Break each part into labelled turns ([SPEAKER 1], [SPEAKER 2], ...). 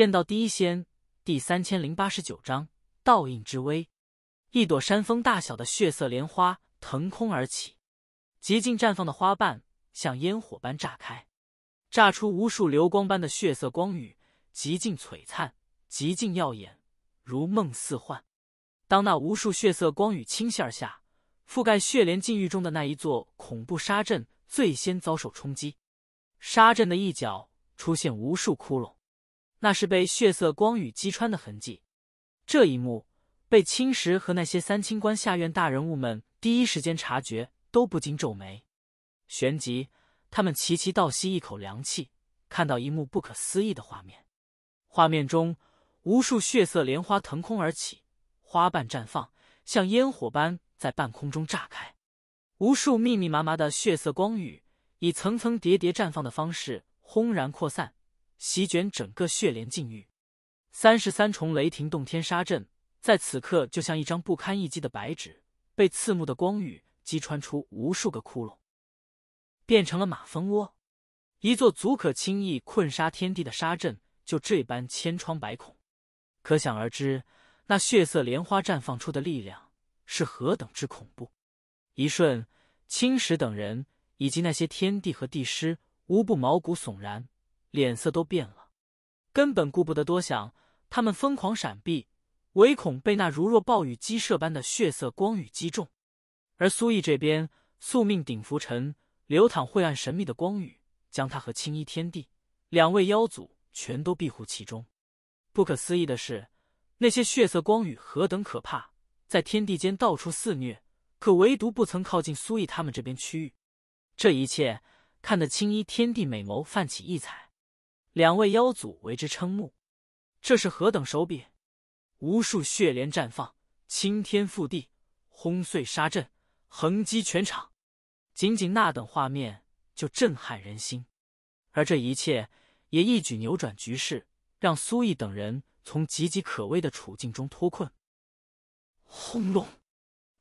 [SPEAKER 1] 见到第一仙第三千零八十九章倒映之威。一朵山峰大小的血色莲花腾空而起，极尽绽放的花瓣像烟火般炸开，炸出无数流光般的血色光雨，极尽璀璨，极尽耀眼，如梦似幻。当那无数血色光雨倾泻而下，覆盖血莲禁域中的那一座恐怖沙阵最先遭受冲击，沙阵的一角出现无数窟窿。那是被血色光雨击穿的痕迹。这一幕被青石和那些三清观下院大人物们第一时间察觉，都不禁皱眉。旋即，他们齐齐倒吸一口凉气，看到一幕不可思议的画面。画面中，无数血色莲花腾空而起，花瓣绽放，像烟火般在半空中炸开。无数密密麻麻的血色光雨，以层层叠叠绽放的方式轰然扩散。席卷整个血莲禁域，三十三重雷霆洞天沙阵在此刻就像一张不堪一击的白纸，被刺目的光雨击穿出无数个窟窿，变成了马蜂窝。一座足可轻易困杀天地的沙阵，就这般千疮百孔，可想而知，那血色莲花绽放出的力量是何等之恐怖。一瞬，青石等人以及那些天地和帝师无不毛骨悚然。脸色都变了，根本顾不得多想，他们疯狂闪避，唯恐被那如若暴雨激射般的血色光雨击中。而苏毅这边，宿命顶浮尘，流淌晦暗神秘的光雨，将他和青衣天地两位妖祖全都庇护其中。不可思议的是，那些血色光雨何等可怕，在天地间到处肆虐，可唯独不曾靠近苏毅他们这边区域。这一切看得青衣天地美眸泛起异彩。两位妖祖为之瞠目，这是何等手笔！无数血莲绽放，倾天覆地，轰碎沙阵，横击全场。仅仅那等画面就震撼人心，而这一切也一举扭转局势，让苏毅等人从岌岌可危的处境中脱困。轰隆，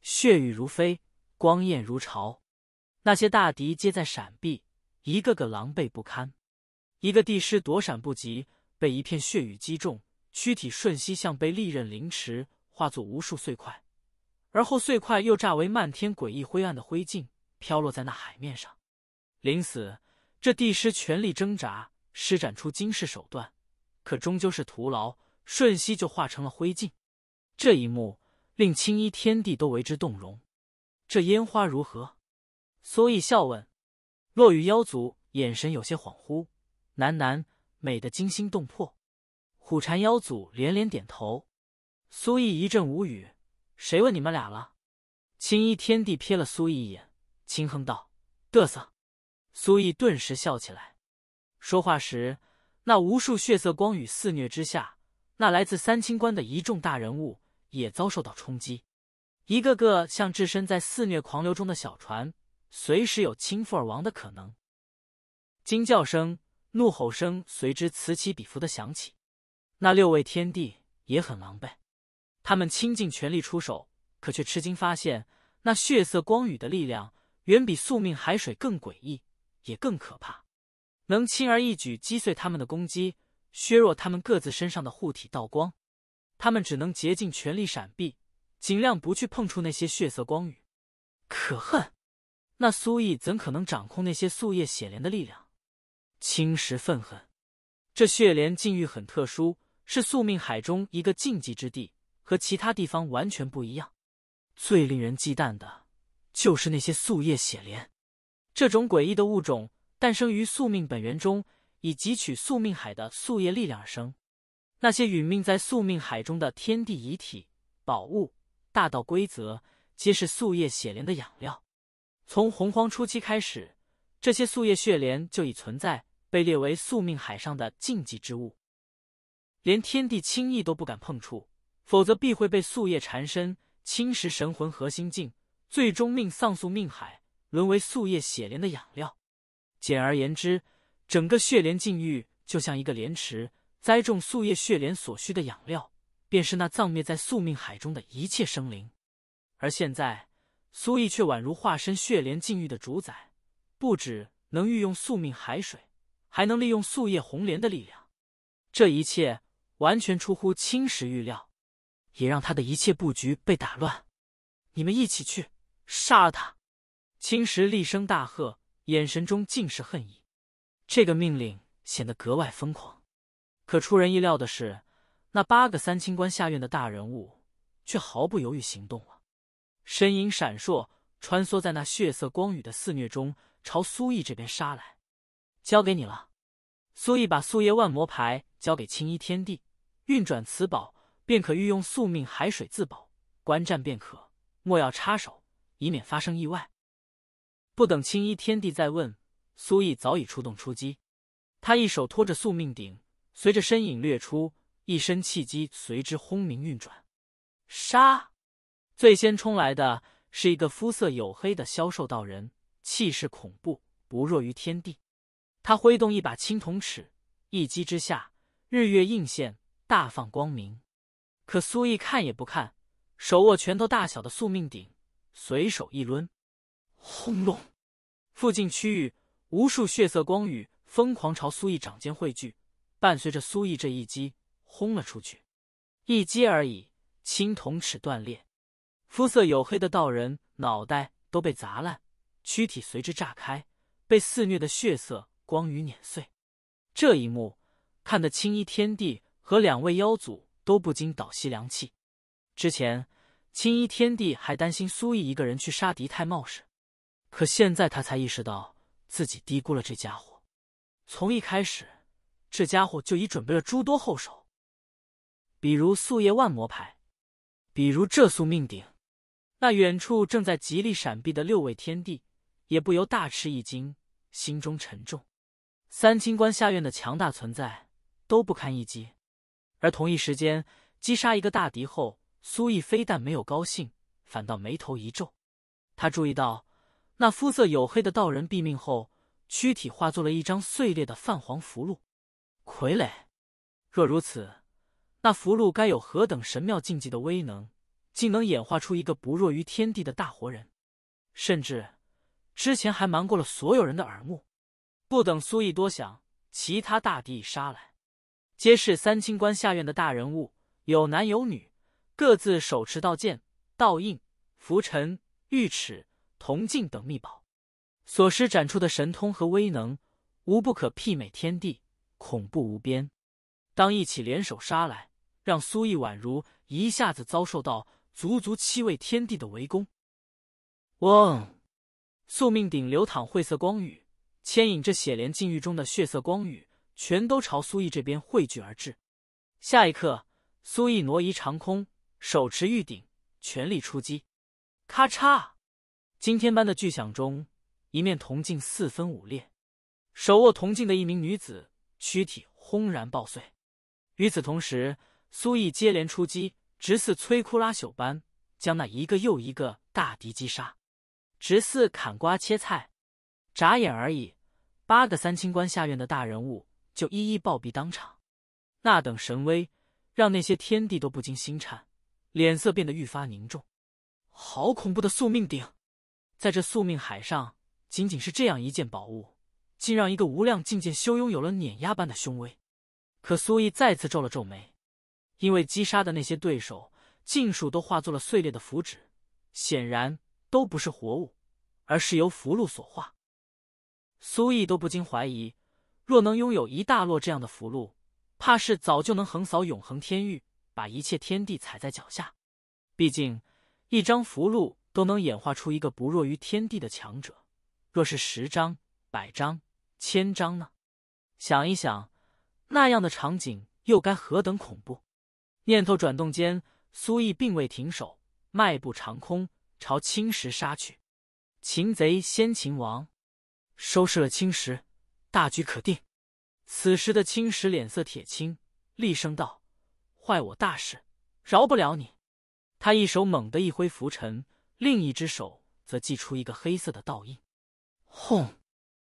[SPEAKER 1] 血雨如飞，光焰如潮，那些大敌皆在闪避，一个个狼狈不堪。一个帝师躲闪不及，被一片血雨击中，躯体瞬息像被利刃凌迟，化作无数碎块，而后碎块又炸为漫天诡异灰暗的灰烬，飘落在那海面上。临死，这帝师全力挣扎，施展出惊世手段，可终究是徒劳，瞬息就化成了灰烬。这一幕令青衣天地都为之动容。这烟花如何？苏毅笑问。落羽妖族眼神有些恍惚。喃喃，美得惊心动魄。虎禅妖祖连连点头。苏毅一阵无语，谁问你们俩了？青衣天帝瞥了苏毅一眼，轻哼道：“嘚瑟。”苏毅顿时笑起来。说话时，那无数血色光雨肆虐之下，那来自三清观的一众大人物也遭受到冲击，一个个像置身在肆虐狂流中的小船，随时有倾覆而亡的可能。惊叫声。怒吼声随之此起彼伏的响起，那六位天帝也很狼狈，他们倾尽全力出手，可却吃惊发现那血色光雨的力量远比宿命海水更诡异，也更可怕，能轻而易举击碎他们的攻击，削弱他们各自身上的护体道光，他们只能竭尽全力闪避，尽量不去碰触那些血色光雨。可恨，那苏毅怎可能掌控那些素叶血莲的力量？侵蚀愤恨，这血莲境域很特殊，是宿命海中一个禁忌之地，和其他地方完全不一样。最令人忌惮的，就是那些宿叶血莲。这种诡异的物种诞生于宿命本源中，以汲取宿命海的宿叶力量而生。那些殒命在宿命海中的天地遗体、宝物、大道规则，皆是宿叶血莲的养料。从洪荒初期开始，这些宿叶血莲就已存在。被列为宿命海上的禁忌之物，连天地轻易都不敢碰触，否则必会被宿叶缠身，侵蚀神魂核心境，最终命丧宿命海，沦为宿叶血莲的养料。简而言之，整个血莲禁域就像一个莲池，栽种宿叶血莲所需的养料，便是那葬灭在宿命海中的一切生灵。而现在，苏毅却宛如化身血莲禁域的主宰，不止能御用宿命海水。还能利用素叶红莲的力量，这一切完全出乎青石预料，也让他的一切布局被打乱。你们一起去杀了他！青石厉声大喝，眼神中尽是恨意。这个命令显得格外疯狂。可出人意料的是，那八个三清观下院的大人物却毫不犹豫行动了，身影闪烁，穿梭在那血色光雨的肆虐中，朝苏毅这边杀来。交给你了，苏毅把素叶万魔牌交给青衣天帝，运转此宝便可御用宿命海水自保，观战便可，莫要插手，以免发生意外。不等青衣天帝再问，苏毅早已出动出击。他一手托着宿命鼎，随着身影掠出，一身气机随之轰鸣运转。杀！最先冲来的是一个肤色黝黑的消瘦道人，气势恐怖，不弱于天帝。他挥动一把青铜尺，一击之下，日月映现，大放光明。可苏毅看也不看，手握拳头大小的宿命鼎，随手一抡，轰隆！附近区域无数血色光雨疯狂朝苏毅掌间汇聚，伴随着苏毅这一击轰了出去。一击而已，青铜尺断裂，肤色黝黑的道人脑袋都被砸烂，躯体随之炸开，被肆虐的血色。光雨碾碎，这一幕看得青衣天帝和两位妖祖都不禁倒吸凉气。之前青衣天帝还担心苏毅一个人去杀敌太冒失，可现在他才意识到自己低估了这家伙。从一开始，这家伙就已准备了诸多后手，比如素叶万魔牌，比如这宿命鼎。那远处正在极力闪避的六位天帝也不由大吃一惊，心中沉重。三清观下院的强大存在都不堪一击，而同一时间击杀一个大敌后，苏毅非但没有高兴，反倒眉头一皱。他注意到那肤色黝黑的道人毙命后，躯体化作了一张碎裂的泛黄符箓傀儡。若如此，那符箓该有何等神妙禁忌的威能，竟能演化出一个不弱于天地的大活人？甚至，之前还瞒过了所有人的耳目。不等苏毅多想，其他大敌已杀来，皆是三清观下院的大人物，有男有女，各自手持刀剑、道印、拂尘、玉尺、铜镜等秘宝，所施展出的神通和威能，无不可媲美天地，恐怖无边。当一起联手杀来，让苏毅宛如一下子遭受到足足七位天地的围攻。嗡，宿命顶流淌晦色光雨。牵引着血莲禁域中的血色光雨，全都朝苏毅这边汇聚而至。下一刻，苏毅挪移长空，手持玉鼎，全力出击。咔嚓！惊天般的巨响中，一面铜镜四分五裂，手握铜镜的一名女子躯体轰然爆碎。与此同时，苏毅接连出击，直似摧枯拉朽般将那一个又一个大敌击杀，直似砍瓜切菜。眨眼而已，八个三清观下院的大人物就一一暴毙当场。那等神威，让那些天帝都不禁心颤，脸色变得愈发凝重。好恐怖的宿命鼎，在这宿命海上，仅仅是这样一件宝物，竟让一个无量境界修拥有了碾压般的凶威。可苏毅再次皱了皱眉，因为击杀的那些对手，尽数都化作了碎裂的符纸，显然都不是活物，而是由符箓所化。苏毅都不禁怀疑，若能拥有一大摞这样的符箓，怕是早就能横扫永恒天域，把一切天地踩在脚下。毕竟一张符箓都能演化出一个不弱于天地的强者，若是十张、百张、千张呢？想一想，那样的场景又该何等恐怖？念头转动间，苏毅并未停手，迈步长空，朝青石杀去。擒贼先擒王。收拾了青石，大局可定。此时的青石脸色铁青，厉声道：“坏我大事，饶不了你！”他一手猛地一挥拂尘，另一只手则祭出一个黑色的倒印。轰！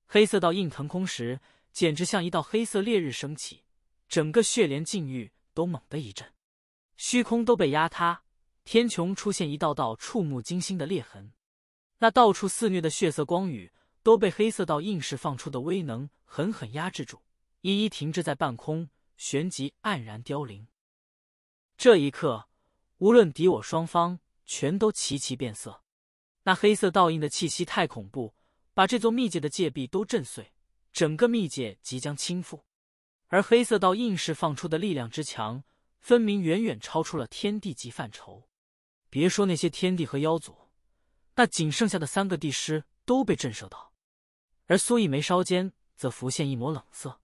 [SPEAKER 1] 黑色倒印腾空时，简直像一道黑色烈日升起，整个血莲禁域都猛地一震，虚空都被压塌，天穹出现一道道触目惊心的裂痕。那到处肆虐的血色光雨。都被黑色道印释放出的威能狠狠压制住，一一停滞在半空，旋即黯然凋零。这一刻，无论敌我双方，全都齐齐变色。那黑色倒印的气息太恐怖，把这座秘界的界壁都震碎，整个秘界即将倾覆。而黑色道印释放出的力量之强，分明远远超出了天地级范畴。别说那些天帝和妖族，那仅剩下的三个帝师都被震慑到。而苏毅眉梢间则浮现一抹冷色。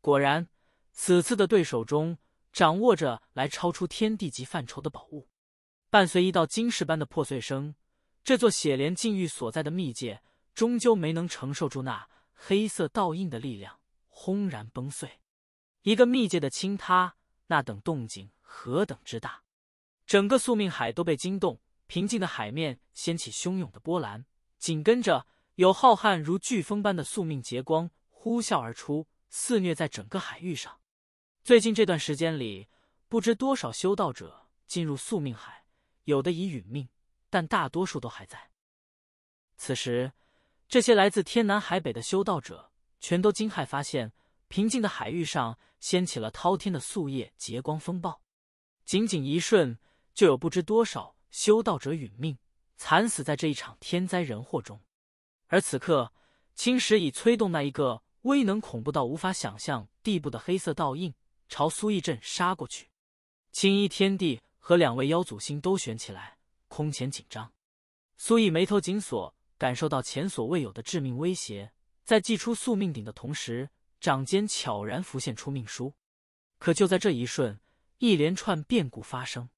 [SPEAKER 1] 果然，此次的对手中掌握着来超出天地级范畴的宝物。伴随一道金石般的破碎声，这座血莲禁域所在的秘界终究没能承受住那黑色倒印的力量，轰然崩碎。一个秘界的倾塌，那等动静何等之大，整个宿命海都被惊动，平静的海面掀起汹涌的波澜，紧跟着。有浩瀚如飓风般的宿命劫光呼啸而出，肆虐在整个海域上。最近这段时间里，不知多少修道者进入宿命海，有的已殒命，但大多数都还在。此时，这些来自天南海北的修道者全都惊骇发现，平静的海域上掀起了滔天的宿夜劫光风暴。仅仅一瞬，就有不知多少修道者殒命，惨死在这一场天灾人祸中。而此刻，青石已催动那一个威能恐怖到无法想象地步的黑色倒印，朝苏义镇杀过去。青衣天帝和两位妖祖星都悬起来，空前紧张。苏义眉头紧锁，感受到前所未有的致命威胁，在祭出宿命鼎的同时，掌间悄然浮现出命书。可就在这一瞬，一连串变故发生。